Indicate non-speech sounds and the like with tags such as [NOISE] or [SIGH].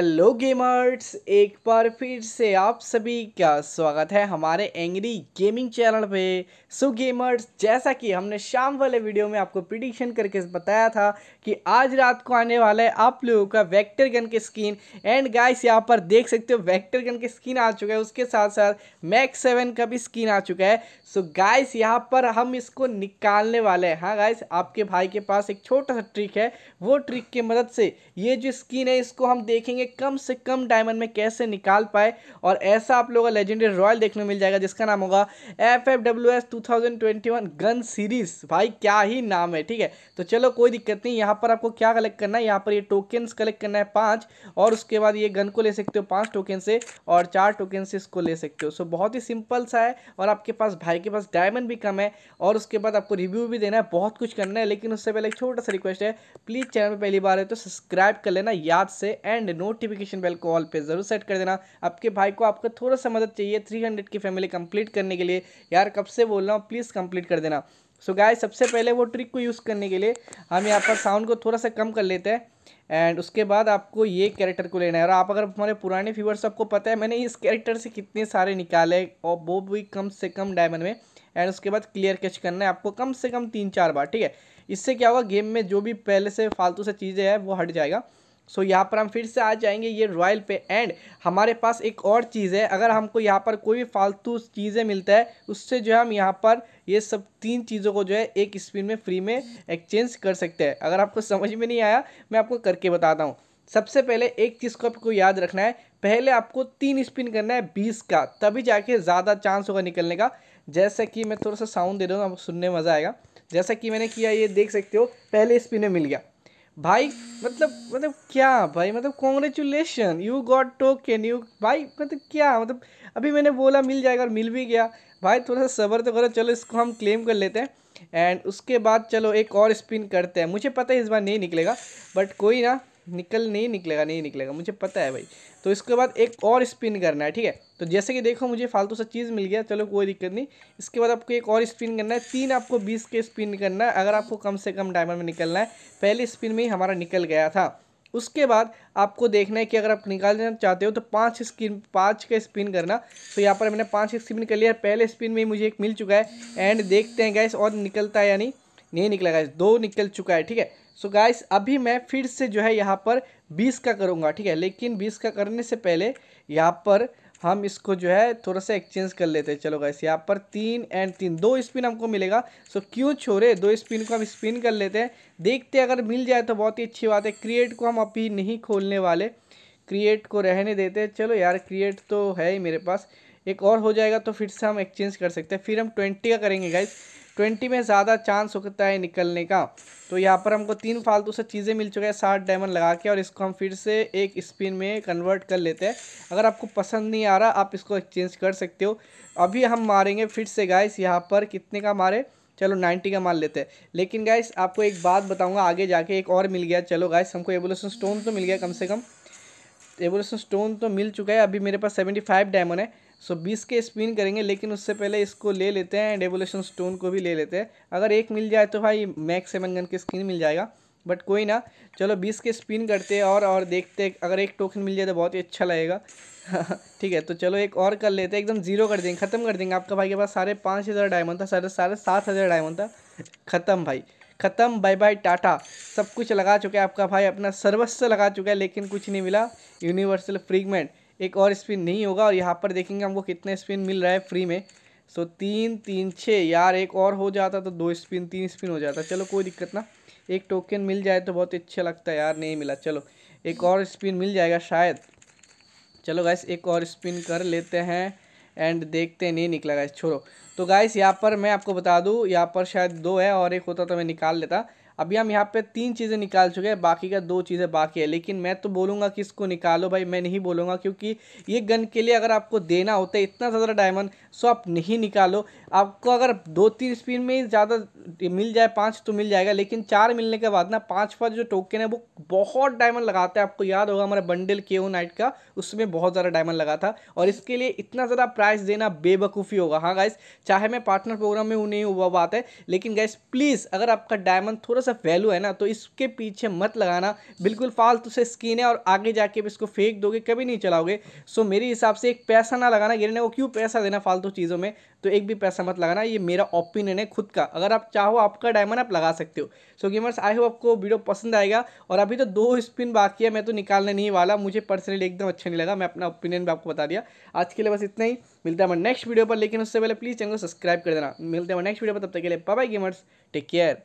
hello gamers एक बार फिर से आप सभी का स्वागत है हमारे एंग्री गेमिंग चैनल पे सो गेमर्स जैसा कि हमने शाम वाले वीडियो में आपको प्रिडिक्शन करके बताया था कि आज रात को आने वाला है आप लोगों का वेक्टर गन के स्किन एंड गाइस यहाँ पर देख सकते हो वेक्टर गन के स्किन आ चुका है उसके साथ साथ मैक्स सेवन का भी स्किन आ चुका है सो गाइस यहाँ पर हम इसको निकालने वाले हैं हाँ गाइस आपके भाई के पास एक छोटा सा ट्रिक है वो ट्रिक की मदद से ये जो स्किन है इसको हम देखेंगे ये कम से कम डायमंड में कैसे निकाल पाए और ऐसा आप लोगों का लेजेंडरी रॉयल देखने मिल जाएगा जिसका नाम होगा F F W S two thousand twenty one gun series भाई क्या ही नाम है ठीक है तो चलो कोई दिक्कत नहीं यहाँ पर आपको क्या कलेक्ट करना है यहाँ पर ये टोकन्स कलेक्ट करना है पाँच और उसके बाद ये गन को ले सकते हो पाँच टोकन से और चार टोकन से इसको ले सकते हो सो बहुत ही सिंपल सा है और आपके पास भाई के पास डायमंड भी कम है और उसके बाद आपको रिव्यू भी देना है बहुत कुछ करना है लेकिन उससे पहले एक छोटा सा रिक्वेस्ट है प्लीज़ चैनल पर पहली बार है तो सब्सक्राइब कर लेना याद से एंड नोट नोटिफिकेशन बेल को ऑल पे ज़रूर सेट कर देना आपके भाई को आपको थोड़ा सा मदद चाहिए थ्री हंड्रेड की फैमिली कंप्लीट करने के लिए यार कब से बोल रहा हूँ प्लीज़ कंप्लीट कर देना सो so गाय सबसे पहले वो ट्रिक को यूज़ करने के लिए हम यहाँ पर साउंड को थोड़ा सा कम कर लेते हैं एंड उसके बाद आपको ये कैरेक्टर को लेना है और आप अगर हमारे पुराने से आपको पता है मैंने इस कैरेक्टर से कितने सारे निकाले और वो भी कम से कम डायमंड में एंड उसके बाद क्लियर कैच करना है आपको कम से कम तीन चार बार ठीक है इससे क्या होगा गेम में जो भी पहले से फालतू से चीज़ें हैं वो हट जाएगा सो so, यहाँ पर हम फिर से आ जाएंगे ये रॉयल पे एंड हमारे पास एक और चीज़ है अगर हमको यहाँ पर कोई भी फालतू चीज़ें मिलता है उससे जो है हम यहाँ पर ये सब तीन चीज़ों को जो है एक स्पिन में फ्री में एक्सचेंज कर सकते हैं अगर आपको समझ में नहीं आया मैं आपको करके बताता हूँ सबसे पहले एक चीज़ को आपको याद रखना है पहले आपको तीन स्पिन करना है बीस का तभी जाके ज़्यादा चांस होगा निकलने का जैसा कि मैं थोड़ा सा साउंड दे रहा हूँ आपको सुनने मज़ा आएगा जैसा कि मैंने किया ये देख सकते हो पहले स्पिन में मिल गया भाई मतलब मतलब क्या भाई मतलब congratulation you got token you भाई मतलब क्या मतलब अभी मैंने बोला मिल जाएगा और मिल भी गया भाई थोड़ा सा सब्र तो करो चलो इसको हम क्लेम कर लेते हैं एंड उसके बाद चलो एक और स्पिन करते हैं मुझे पता है इस बार नहीं निकलेगा बट कोई ना निकल नहीं निकलेगा नहीं निकलेगा मुझे पता है भाई तो इसके बाद एक और स्पिन करना है ठीक है तो जैसे कि देखो मुझे फालतू सा चीज़ मिल गया चलो कोई दिक्कत नहीं इसके बाद आपको एक और स्पिन करना है तीन आपको बीस के स्पिन करना है अगर आपको कम से कम डायमंड में निकलना है पहले स्पिन में ही हमारा निकल गया था उसके बाद आपको देखना है कि अगर आप निकाल देना चाहते हो तो पाँच स्किन पाँच का स्पिन करना तो यहाँ पर मैंने पाँच स्पिन कर लिया पहले स्पिन में ही मुझे एक मिल चुका है एंड देखते हैं गैस और निकलता है यानी नहीं निकला गैस दो निकल चुका है ठीक है सो गाइस अभी मैं फिर से जो है यहाँ पर बीस का करूँगा ठीक है लेकिन बीस का करने से पहले यहाँ पर हम इसको जो है थोड़ा सा एक्सचेंज कर लेते हैं चलो गाइस यहाँ पर तीन एंड तीन दो स्पिन हमको मिलेगा सो क्यों छोड़े दो स्पिन को हम स्पिन कर लेते हैं देखते अगर मिल जाए तो बहुत ही अच्छी बात है क्रिएट को हम अभी नहीं खोलने वाले क्रिएट को रहने देते हैं चलो यार क्रिएट तो है ही मेरे पास एक और हो जाएगा तो फिर से हम एक्सचेंज कर सकते हैं फिर हम ट्वेंटी का करेंगे गाइस ट्वेंटी में ज़्यादा चांस होता है निकलने का तो यहाँ पर हमको तीन फालतू से चीज़ें मिल चुका है सात डायमंड लगा के और इसको हम फिर से एक स्पिन में कन्वर्ट कर लेते हैं अगर आपको पसंद नहीं आ रहा आप इसको एक्सचेंज कर सकते हो अभी हम मारेंगे फिर से गाइस यहाँ पर कितने का मारे चलो नाइन्टी का मार लेते हैं लेकिन गाइस आपको एक बात बताऊँगा आगे जाके एक और मिल गया चलो गाइस हमको एवोल्यूशन स्टोन तो मिल गया कम से कम एवोल्यूशन स्टोन तो मिल चुका है अभी मेरे पास फाइव डायमंड है सो बीस के स्पिन करेंगे लेकिन उससे पहले इसको ले लेते हैं एंड एवोल्यूशन स्टोन को भी ले लेते हैं अगर एक मिल जाए तो भाई मैक्स सेवन गन की स्किन मिल जाएगा बट कोई ना चलो बीस के स्पिन करते हैं और और देखते हैं अगर एक टोकन मिल जाए तो बहुत ही अच्छा लगेगा [LAUGHS] ठीक है तो चलो एक और कर लेते हैं एकदम जीरो कर देंगे ख़त्म कर देंगे आपका भाई के पास साढ़े पाँच हज़ार डायमंड था साढ़े साढ़े सात हज़ार डायमंड था ख़त्म भाई ख़त्म बाय बाय टाटा सब कुछ लगा चुका है आपका भाई अपना सर्वस्व लगा चुका है लेकिन कुछ नहीं मिला यूनिवर्सल फ्रीगमेंट एक और स्पिन नहीं होगा और यहाँ पर देखेंगे हमको कितने स्पिन मिल रहा है फ्री में सो तीन तीन छः यार एक और हो जाता तो दो स्पिन तीन स्पिन हो जाता चलो कोई दिक्कत ना एक टोकन मिल जाए तो बहुत अच्छा लगता है यार नहीं मिला चलो एक और स्पिन मिल जाएगा शायद चलो गैस एक और स्पिन कर लेते हैं एंड देखते हैं नहीं निकला गैस छोड़ो तो गाइस यहाँ पर मैं आपको बता दूँ यहाँ पर शायद दो है और एक होता तो मैं निकाल लेता अभी हम यहाँ पे तीन चीज़ें निकाल चुके हैं बाकी का दो चीज़ें बाकी है लेकिन मैं तो बोलूँगा कि इसको निकालो भाई मैं नहीं बोलूँगा क्योंकि ये गन के लिए अगर आपको देना होता है इतना ज़्यादा डायमंड सो आप नहीं निकालो आपको अगर दो तीन स्पिन में ज़्यादा मिल जाए पाँच तो मिल जाएगा लेकिन चार मिलने के बाद ना पाँच पाँच जो टोकन है वो बहुत डायमंड लगाते हैं आपको याद होगा हमारा बंडल के ओ नाइट का उसमें बहुत ज़्यादा डायमंड लगा था और इसके लिए इतना ज़्यादा प्राइस देना बेवकूफ़ी होगा हाँ गाइस चाहे मैं पार्टनर प्रोग्राम में हूँ नहीं हुआ बात है लेकिन गैस प्लीज़ अगर आपका डायमंड थोड़ा सा वैल्यू है ना तो इसके पीछे मत लगाना बिल्कुल फालतू से स्किन है और आगे जाके भी इसको फेंक दोगे कभी नहीं चलाओगे सो मेरे हिसाब से एक पैसा ना लगाना गिरने को क्यों पैसा देना फालतू चीज़ों में तो एक भी पैसा मत लगाना ये मेरा ओपिनियन है खुद का अगर आप चाहो आपका डायमंड आप लगा सकते हो सो गेमर्स आई होप आपको वीडियो पसंद आएगा और अभी तो दो स्पिन बाकी है मैं तो निकालने नहीं वाला मुझे पर्सनली एकदम अच्छा नहीं लगा मैं अपना ओपिनियन भी आपको बता दिया आज के लिए बस इतना ही मिलते हैं हमारे नेक्स्ट वीडियो पर लेकिन उससे पहले प्लीज़ चैनल को सब्सक्राइब कर देना मिलते हैं हमारे नेक्स्ट वीडियो पर तब तक के लिए बाय गेमर्स टेक केयर